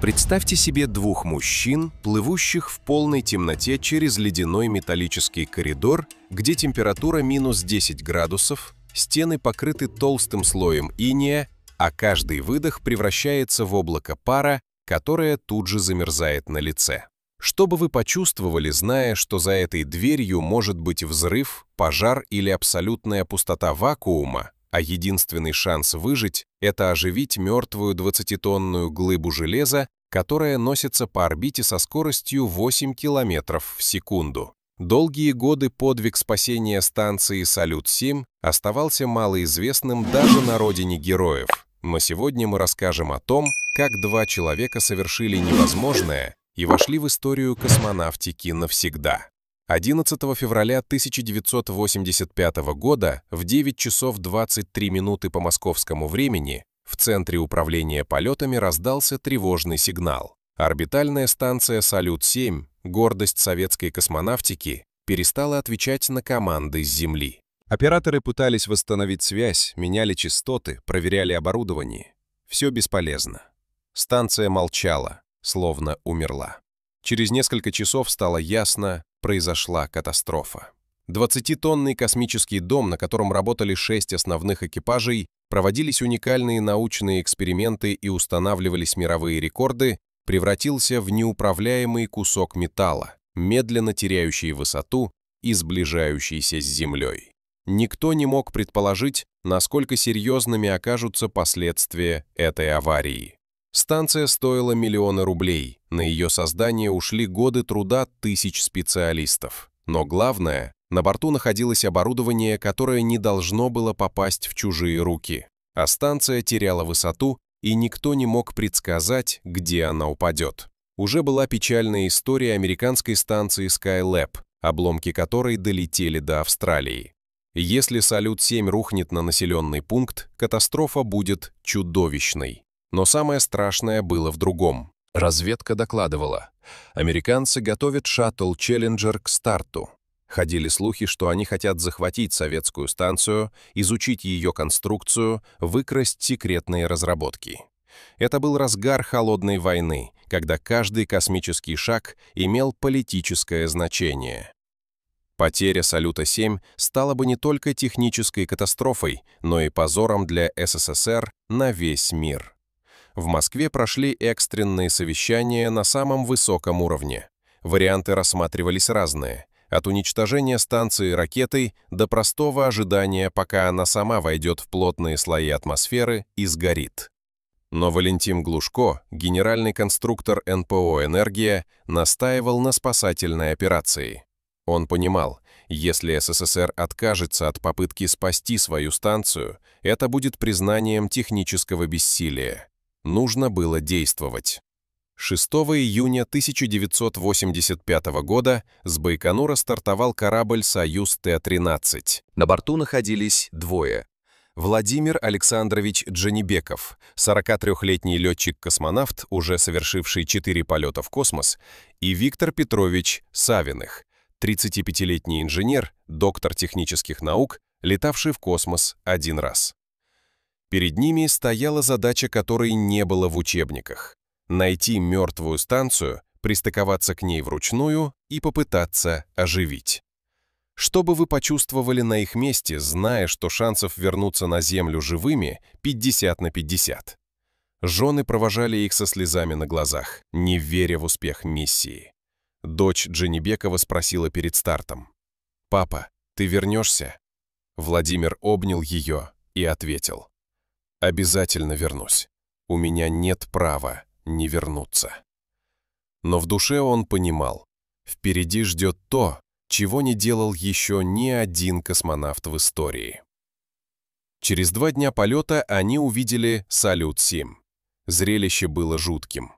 Представьте себе двух мужчин, плывущих в полной темноте через ледяной металлический коридор, где температура минус 10 градусов, стены покрыты толстым слоем иния, а каждый выдох превращается в облако пара, которое тут же замерзает на лице. Что бы вы почувствовали, зная, что за этой дверью может быть взрыв, пожар или абсолютная пустота вакуума, а единственный шанс выжить – это оживить мертвую 20-тонную глыбу железа, которая носится по орбите со скоростью 8 км в секунду. Долгие годы подвиг спасения станции «Салют-7» оставался малоизвестным даже на родине героев. Но сегодня мы расскажем о том, как два человека совершили невозможное и вошли в историю космонавтики навсегда. 11 февраля 1985 года в 9 часов 23 минуты по московскому времени в Центре управления полетами раздался тревожный сигнал. Орбитальная станция «Салют-7», гордость советской космонавтики, перестала отвечать на команды с Земли. Операторы пытались восстановить связь, меняли частоты, проверяли оборудование. Все бесполезно. Станция молчала, словно умерла. Через несколько часов стало ясно, произошла катастрофа. 20-тонный космический дом, на котором работали шесть основных экипажей, проводились уникальные научные эксперименты и устанавливались мировые рекорды, превратился в неуправляемый кусок металла, медленно теряющий высоту и сближающийся с Землей. Никто не мог предположить, насколько серьезными окажутся последствия этой аварии. Станция стоила миллионы рублей, на ее создание ушли годы труда тысяч специалистов. Но главное, на борту находилось оборудование, которое не должно было попасть в чужие руки. А станция теряла высоту, и никто не мог предсказать, где она упадет. Уже была печальная история американской станции Skylab, обломки которой долетели до Австралии. Если «Салют-7» рухнет на населенный пункт, катастрофа будет чудовищной. Но самое страшное было в другом. Разведка докладывала. Американцы готовят шаттл «Челленджер» к старту. Ходили слухи, что они хотят захватить советскую станцию, изучить ее конструкцию, выкрасть секретные разработки. Это был разгар холодной войны, когда каждый космический шаг имел политическое значение. Потеря «Салюта-7» стала бы не только технической катастрофой, но и позором для СССР на весь мир в Москве прошли экстренные совещания на самом высоком уровне. Варианты рассматривались разные, от уничтожения станции ракетой до простого ожидания, пока она сама войдет в плотные слои атмосферы и сгорит. Но Валентин Глушко, генеральный конструктор НПО «Энергия», настаивал на спасательной операции. Он понимал, если СССР откажется от попытки спасти свою станцию, это будет признанием технического бессилия. Нужно было действовать. 6 июня 1985 года с Байконура стартовал корабль «Союз Т-13». На борту находились двое. Владимир Александрович Джанибеков, 43-летний летчик-космонавт, уже совершивший 4 полета в космос, и Виктор Петрович Савиных, 35-летний инженер, доктор технических наук, летавший в космос один раз. Перед ними стояла задача, которой не было в учебниках – найти мертвую станцию, пристыковаться к ней вручную и попытаться оживить. Что бы вы почувствовали на их месте, зная, что шансов вернуться на Землю живыми 50 на 50? Жены провожали их со слезами на глазах, не веря в успех миссии. Дочь Дженебекова спросила перед стартом. «Папа, ты вернешься?» Владимир обнял ее и ответил. Обязательно вернусь. У меня нет права не вернуться. Но в душе он понимал, впереди ждет то, чего не делал еще ни один космонавт в истории. Через два дня полета они увидели «Салют-7». Зрелище было жутким.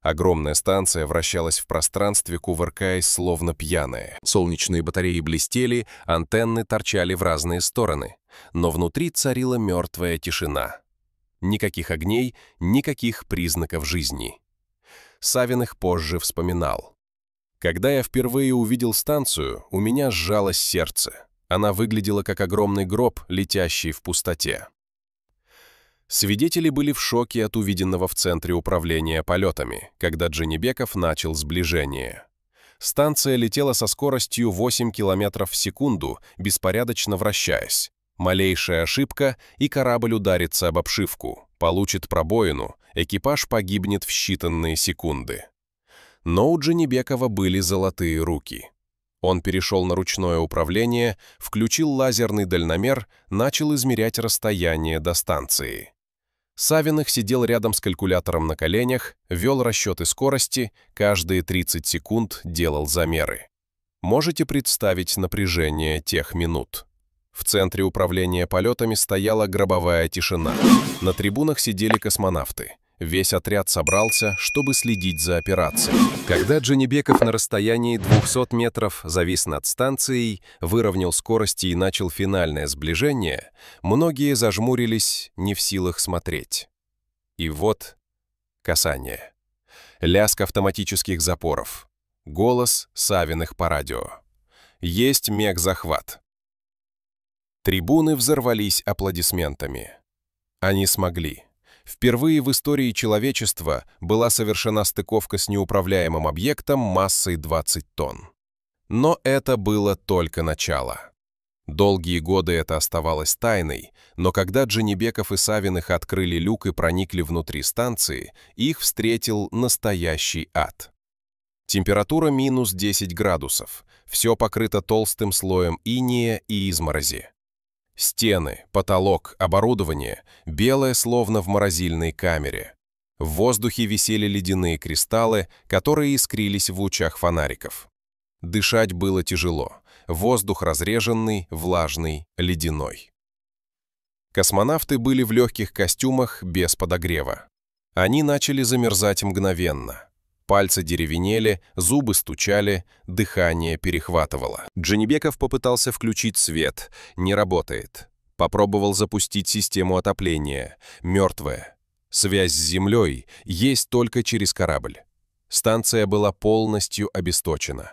Огромная станция вращалась в пространстве, кувыркаясь, словно пьяная. Солнечные батареи блестели, антенны торчали в разные стороны. Но внутри царила мертвая тишина. Никаких огней, никаких признаков жизни. Савин их позже вспоминал. «Когда я впервые увидел станцию, у меня сжалось сердце. Она выглядела как огромный гроб, летящий в пустоте». Свидетели были в шоке от увиденного в Центре управления полетами, когда Дженебеков начал сближение. Станция летела со скоростью 8 км в секунду, беспорядочно вращаясь. Малейшая ошибка, и корабль ударится об обшивку, получит пробоину, экипаж погибнет в считанные секунды. Но у Джанибекова были золотые руки. Он перешел на ручное управление, включил лазерный дальномер, начал измерять расстояние до станции. Савиных сидел рядом с калькулятором на коленях, вел расчеты скорости, каждые 30 секунд делал замеры. Можете представить напряжение тех минут. В центре управления полетами стояла гробовая тишина. На трибунах сидели космонавты. Весь отряд собрался, чтобы следить за операцией. Когда Дженебеков на расстоянии 200 метров завис над станцией, выровнял скорости и начал финальное сближение, многие зажмурились, не в силах смотреть. И вот касание. Лязг автоматических запоров. Голос Савиных по радио. Есть мег-захват. Трибуны взорвались аплодисментами. Они смогли. Впервые в истории человечества была совершена стыковка с неуправляемым объектом массой 20 тонн. Но это было только начало. Долгие годы это оставалось тайной, но когда Дженебеков и Савиных открыли люк и проникли внутри станции, их встретил настоящий ад. Температура минус 10 градусов, все покрыто толстым слоем иния и изморози. Стены, потолок, оборудование – белое, словно в морозильной камере. В воздухе висели ледяные кристаллы, которые искрились в лучах фонариков. Дышать было тяжело. Воздух разреженный, влажный, ледяной. Космонавты были в легких костюмах без подогрева. Они начали замерзать мгновенно. Пальцы деревенели, зубы стучали, дыхание перехватывало. Дженебеков попытался включить свет. Не работает. Попробовал запустить систему отопления. Мертвая. Связь с землей есть только через корабль. Станция была полностью обесточена.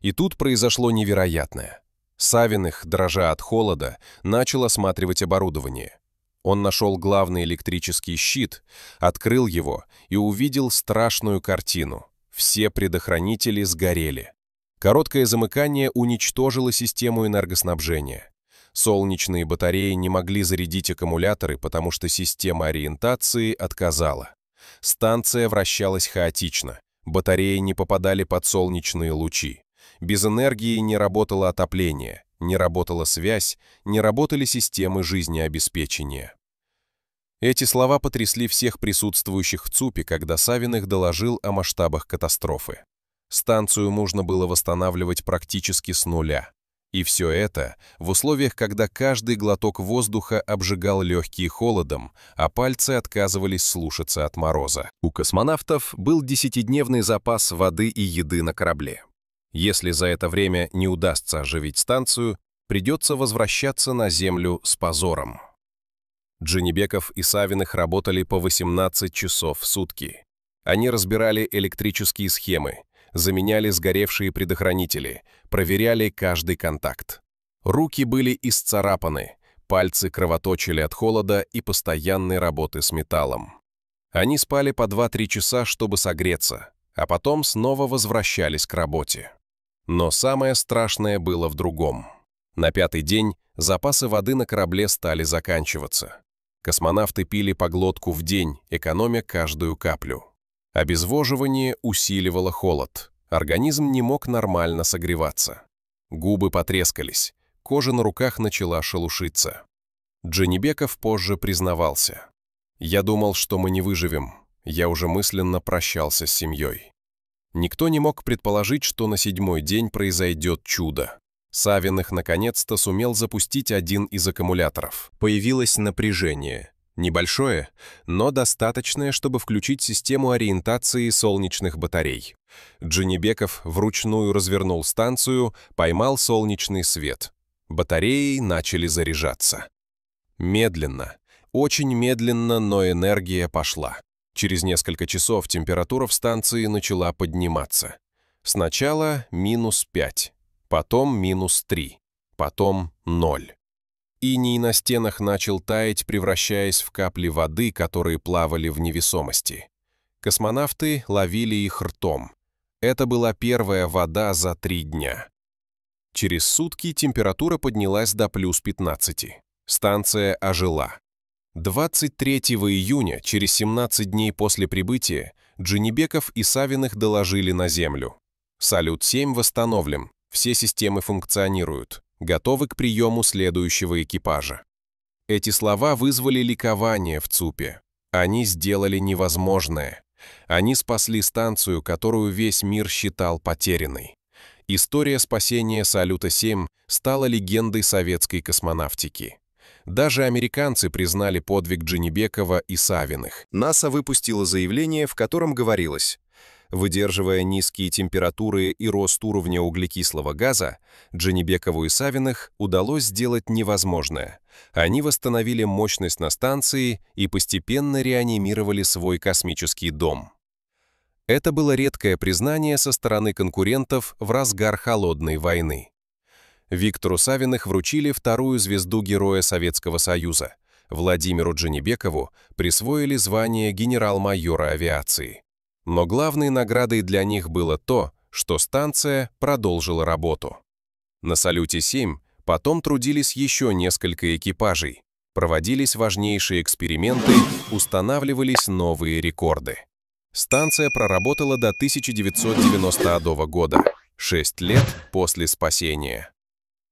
И тут произошло невероятное. Савиных, дрожа от холода, начал осматривать оборудование. Он нашел главный электрический щит, открыл его и увидел страшную картину. Все предохранители сгорели. Короткое замыкание уничтожило систему энергоснабжения. Солнечные батареи не могли зарядить аккумуляторы, потому что система ориентации отказала. Станция вращалась хаотично. Батареи не попадали под солнечные лучи. Без энергии не работало отопление. Не работала связь, не работали системы жизнеобеспечения. Эти слова потрясли всех присутствующих в ЦУПе, когда Савиных доложил о масштабах катастрофы. Станцию нужно было восстанавливать практически с нуля. И все это в условиях, когда каждый глоток воздуха обжигал легкие холодом, а пальцы отказывались слушаться от мороза. У космонавтов был десятидневный запас воды и еды на корабле. Если за это время не удастся оживить станцию, придется возвращаться на Землю с позором. Джинибеков и Савиных работали по 18 часов в сутки. Они разбирали электрические схемы, заменяли сгоревшие предохранители, проверяли каждый контакт. Руки были исцарапаны, пальцы кровоточили от холода и постоянной работы с металлом. Они спали по 2-3 часа, чтобы согреться, а потом снова возвращались к работе. Но самое страшное было в другом. На пятый день запасы воды на корабле стали заканчиваться. Космонавты пили по глотку в день, экономя каждую каплю. Обезвоживание усиливало холод. Организм не мог нормально согреваться. Губы потрескались, кожа на руках начала шелушиться. Дженебеков позже признавался. «Я думал, что мы не выживем. Я уже мысленно прощался с семьей. Никто не мог предположить, что на седьмой день произойдет чудо. Савиных наконец-то сумел запустить один из аккумуляторов. Появилось напряжение. Небольшое, но достаточное, чтобы включить систему ориентации солнечных батарей. Джинибеков вручную развернул станцию, поймал солнечный свет. Батареи начали заряжаться. Медленно, очень медленно, но энергия пошла. Через несколько часов температура в станции начала подниматься. Сначала минус 5, потом минус 3, потом 0. Иний на стенах начал таять, превращаясь в капли воды, которые плавали в невесомости. Космонавты ловили их ртом. Это была первая вода за три дня. Через сутки температура поднялась до плюс 15. Станция ожила. 23 июня, через 17 дней после прибытия, Джинибеков и Савиных доложили на Землю. «Салют-7» восстановлен, все системы функционируют, готовы к приему следующего экипажа. Эти слова вызвали ликование в ЦУПе. Они сделали невозможное. Они спасли станцию, которую весь мир считал потерянной. История спасения Салюта-7 стала легендой советской космонавтики. Даже американцы признали подвиг Джинибекова и Савиных. НАСА выпустило заявление, в котором говорилось, Выдерживая низкие температуры и рост уровня углекислого газа, Джинибекову и Савиных удалось сделать невозможное. Они восстановили мощность на станции и постепенно реанимировали свой космический дом. Это было редкое признание со стороны конкурентов в разгар холодной войны. Виктору Савиных вручили вторую звезду Героя Советского Союза. Владимиру Джанибекову присвоили звание генерал-майора авиации. Но главной наградой для них было то, что станция продолжила работу. На «Салюте-7» потом трудились еще несколько экипажей, проводились важнейшие эксперименты, устанавливались новые рекорды. Станция проработала до 1992 года, 6 лет после спасения.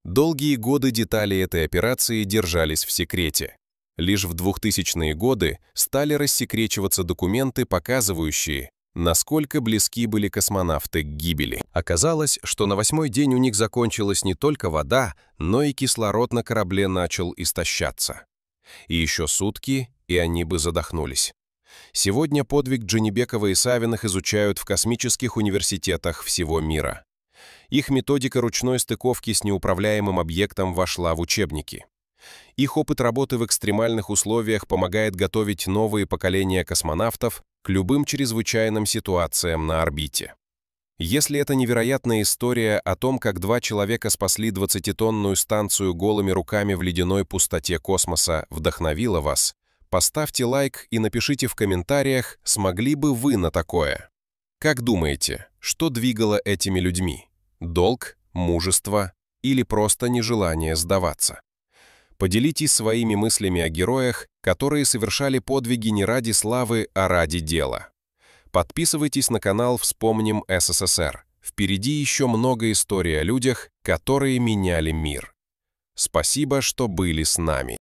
Долгие годы детали этой операции держались в секрете. Лишь в 2000-е годы стали рассекречиваться документы, показывающие, насколько близки были космонавты к гибели. Оказалось, что на восьмой день у них закончилась не только вода, но и кислород на корабле начал истощаться. И еще сутки, и они бы задохнулись. Сегодня подвиг Джанибекова и Савиных изучают в космических университетах всего мира. Их методика ручной стыковки с неуправляемым объектом вошла в учебники. Их опыт работы в экстремальных условиях помогает готовить новые поколения космонавтов к любым чрезвычайным ситуациям на орбите. Если это невероятная история о том, как два человека спасли 20-тонную станцию голыми руками в ледяной пустоте космоса, вдохновила вас, поставьте лайк и напишите в комментариях, смогли бы вы на такое. Как думаете, что двигало этими людьми – долг, мужество или просто нежелание сдаваться. Поделитесь своими мыслями о героях, которые совершали подвиги не ради славы, а ради дела. Подписывайтесь на канал «Вспомним СССР». Впереди еще много историй о людях, которые меняли мир. Спасибо, что были с нами.